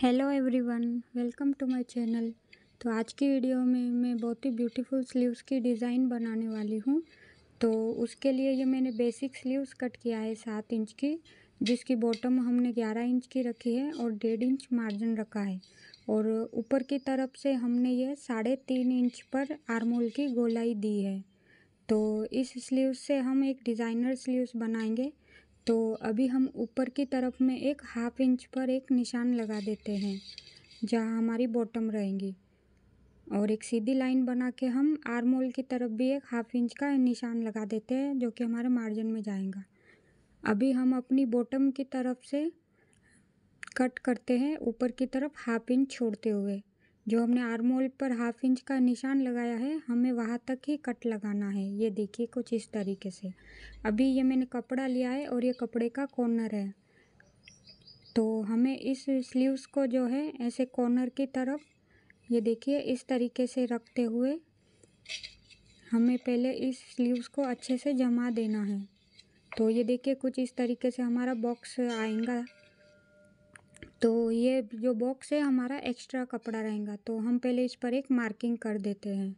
hello everyone welcome to my channel तो आज की वीडियो में मैं बहुत ही ब्यूटीफुल स्लीव्स की डिज़ाइन बनाने वाली हूँ तो उसके लिए ये मैंने बेसिक स्लीव्स कट किया है सात इंच की जिसकी बॉटम हमने ग्यारह इंच की रखी है और डेढ़ इंच मार्जिन रखा है और ऊपर की तरफ से हमने ये साढ़े तीन इंच पर आरमोल की गोलाई दी है तो इस स्लीव से हम एक डिज़ाइनर स्लीव्स बनाएंगे तो अभी हम ऊपर की तरफ में एक हाफ इंच पर एक निशान लगा देते हैं जहाँ हमारी बॉटम रहेंगी और एक सीधी लाइन बना के हम आर्म होल की तरफ भी एक हाफ इंच का निशान लगा देते हैं जो कि हमारे मार्जिन में जाएगा अभी हम अपनी बॉटम की तरफ से कट करते हैं ऊपर की तरफ हाफ इंच छोड़ते हुए जो हमने आर्म होल पर हाफ इंच का निशान लगाया है हमें वहाँ तक ही कट लगाना है ये देखिए कुछ इस तरीके से अभी ये मैंने कपड़ा लिया है और ये कपड़े का कॉर्नर है तो हमें इस स्लीव्स को जो है ऐसे कॉर्नर की तरफ ये देखिए इस तरीके से रखते हुए हमें पहले इस स्लीव्स को अच्छे से जमा देना है तो ये देखिए कुछ इस तरीके से हमारा बॉक्स आएगा तो ये जो बॉक्स है हमारा एक्स्ट्रा कपड़ा रहेगा तो हम पहले इस पर एक मार्किंग कर देते हैं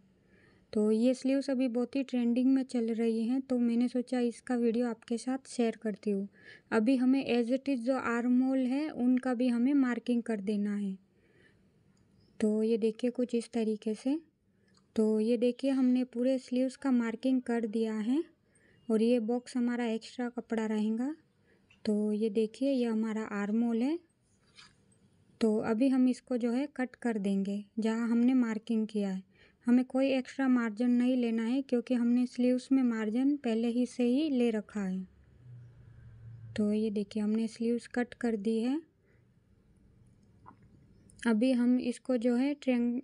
तो ये स्लीव्स अभी बहुत ही ट्रेंडिंग में चल रही हैं तो मैंने सोचा इसका वीडियो आपके साथ शेयर करती हूँ अभी हमें एज इट इज़ जो आर्म होल है उनका भी हमें मार्किंग कर देना है तो ये देखिए कुछ इस तरीके से तो ये देखिए हमने पूरे स्लीव्स का मार्किंग कर दिया है और ये बॉक्स हमारा एक्स्ट्रा कपड़ा रहेगा तो ये देखिए ये हमारा आर्म होल है तो अभी हम इसको जो है कट कर देंगे जहाँ हमने मार्किंग किया है हमें कोई एक्स्ट्रा मार्जिन नहीं लेना है क्योंकि हमने स्लीव्स में मार्जिन पहले ही से ही ले रखा है तो ये देखिए हमने स्लीव्स कट कर दी है अभी हम इसको जो है ट्रेंग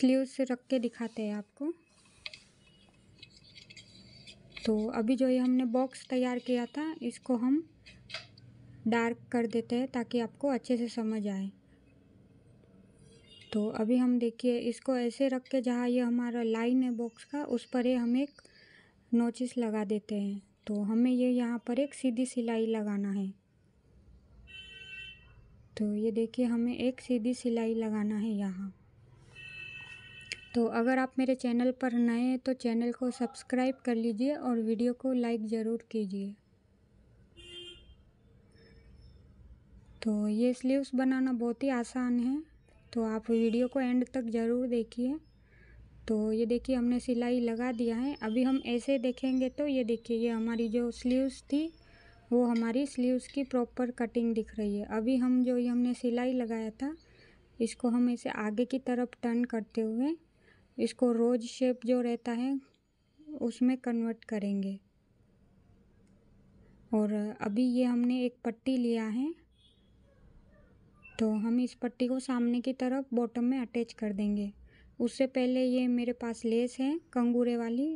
स्लीव्स रख के दिखाते हैं आपको तो अभी जो ये हमने बॉक्स तैयार किया था इसको हम डार्क कर देते हैं ताकि आपको अच्छे से समझ आए तो अभी हम देखिए इसको ऐसे रख के जहाँ ये हमारा लाइन है बॉक्स का उस पर ये हम एक नोचिस लगा देते हैं तो हमें ये यहाँ पर एक सीधी सिलाई लगाना है तो ये देखिए हमें एक सीधी सिलाई लगाना है यहाँ तो अगर आप मेरे चैनल पर नए हैं तो चैनल को सब्सक्राइब कर लीजिए और वीडियो को लाइक ज़रूर कीजिए तो ये स्लीव्स बनाना बहुत ही आसान है तो आप वीडियो को एंड तक ज़रूर देखिए तो ये देखिए हमने सिलाई लगा दिया है अभी हम ऐसे देखेंगे तो ये देखिए ये हमारी जो स्लीव्स थी वो हमारी स्लीव्स की प्रॉपर कटिंग दिख रही है अभी हम जो ये हमने सिलाई लगाया था इसको हम ऐसे आगे की तरफ टर्न करते हुए इसको रोज शेप जो रहता है उसमें कन्वर्ट करेंगे और अभी ये हमने एक पट्टी लिया है तो हम इस पट्टी को सामने की तरफ बॉटम में अटैच कर देंगे उससे पहले ये मेरे पास लेस है कंगूरे वाली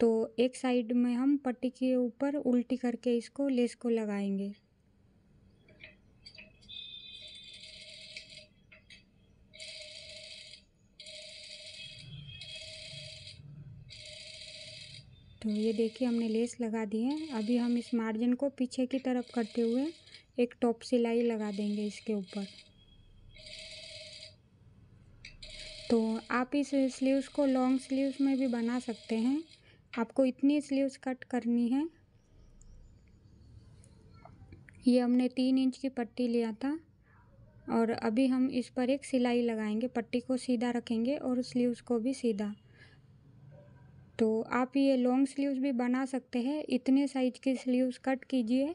तो एक साइड में हम पट्टी के ऊपर उल्टी करके इसको लेस को लगाएंगे तो ये देखिए हमने लेस लगा दी है अभी हम इस मार्जिन को पीछे की तरफ करते हुए एक टॉप सिलाई लगा देंगे इसके ऊपर तो आप इस स्लीव्स को लॉन्ग स्लीव्स में भी बना सकते हैं आपको इतनी स्लीव्स कट करनी है ये हमने तीन इंच की पट्टी लिया था और अभी हम इस पर एक सिलाई लगाएंगे पट्टी को सीधा रखेंगे और स्लीव्स को भी सीधा तो आप ये लॉन्ग स्लीव्स भी बना सकते हैं इतने साइज की स्लीव्स कट कीजिए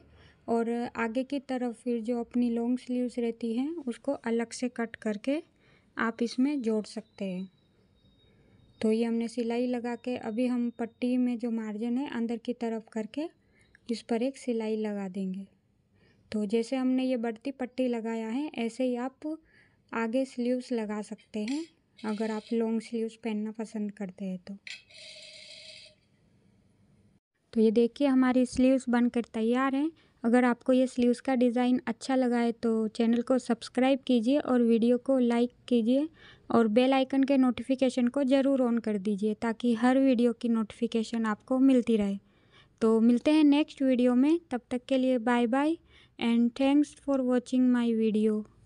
और आगे की तरफ फिर जो अपनी लॉन्ग स्लीव्स रहती हैं उसको अलग से कट करके आप इसमें जोड़ सकते हैं तो ये हमने सिलाई लगा के अभी हम पट्टी में जो मार्जिन है अंदर की तरफ करके इस पर एक सिलाई लगा देंगे तो जैसे हमने ये बढ़ती पट्टी लगाया है ऐसे ही आप आगे स्लीव्स लगा सकते हैं अगर आप लॉन्ग स्लीव्स पहनना पसंद करते हैं तो तो ये देखिए हमारी स्लीव्स बनकर तैयार हैं अगर आपको ये स्लीव्स का डिज़ाइन अच्छा लगा है तो चैनल को सब्सक्राइब कीजिए और वीडियो को लाइक कीजिए और बेल आइकन के नोटिफिकेशन को ज़रूर ऑन कर दीजिए ताकि हर वीडियो की नोटिफिकेशन आपको मिलती रहे तो मिलते हैं नेक्स्ट वीडियो में तब तक के लिए bye bye and thanks for watching my video